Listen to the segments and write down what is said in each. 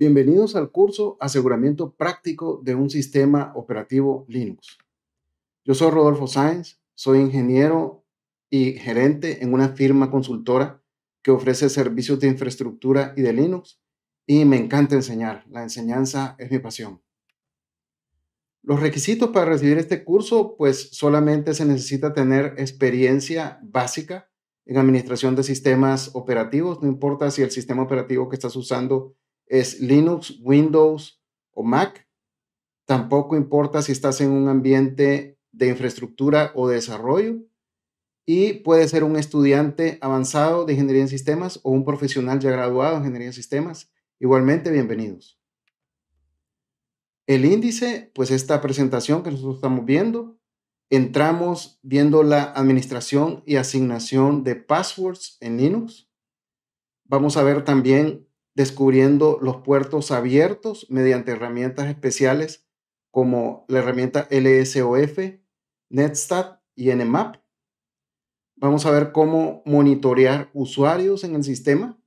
Bienvenidos al curso Aseguramiento Práctico de un Sistema Operativo Linux. Yo soy Rodolfo Sáenz, soy ingeniero y gerente en una firma consultora que ofrece servicios de infraestructura y de Linux y me encanta enseñar. La enseñanza es mi pasión. Los requisitos para recibir este curso, pues solamente se necesita tener experiencia básica en administración de sistemas operativos, no importa si el sistema operativo que estás usando es Linux, Windows o Mac. Tampoco importa si estás en un ambiente de infraestructura o desarrollo. Y puede ser un estudiante avanzado de ingeniería en sistemas o un profesional ya graduado en ingeniería en sistemas. Igualmente, bienvenidos. El índice, pues esta presentación que nosotros estamos viendo, entramos viendo la administración y asignación de passwords en Linux. Vamos a ver también descubriendo los puertos abiertos mediante herramientas especiales como la herramienta LSOF, NetStat y NMAP. Vamos a ver cómo monitorear usuarios en el sistema.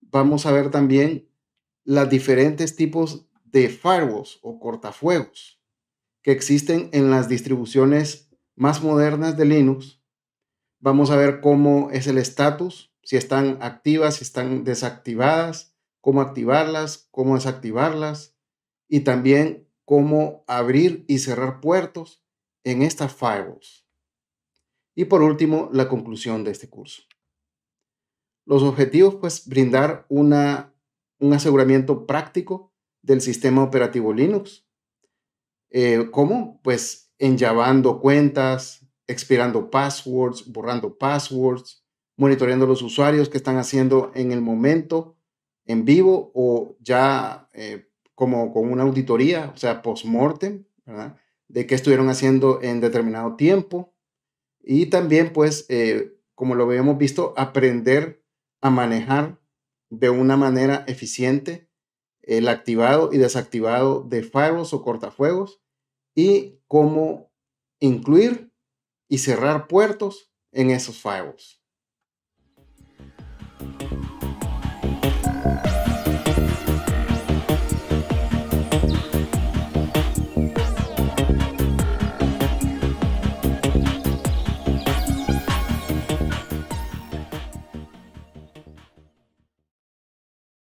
Vamos a ver también los diferentes tipos de firewalls o cortafuegos que existen en las distribuciones más modernas de Linux. Vamos a ver cómo es el estatus si están activas, si están desactivadas, cómo activarlas, cómo desactivarlas y también cómo abrir y cerrar puertos en estas firewalls. Y por último, la conclusión de este curso. Los objetivos, pues, brindar una, un aseguramiento práctico del sistema operativo Linux. Eh, ¿Cómo? Pues, enllavando cuentas, expirando passwords, borrando passwords, monitoreando los usuarios que están haciendo en el momento, en vivo o ya eh, como con una auditoría, o sea, post-mortem, ¿verdad? De qué estuvieron haciendo en determinado tiempo. Y también, pues, eh, como lo habíamos visto, aprender a manejar de una manera eficiente el activado y desactivado de firewalls o cortafuegos y cómo incluir y cerrar puertos en esos firewalls. Thank you.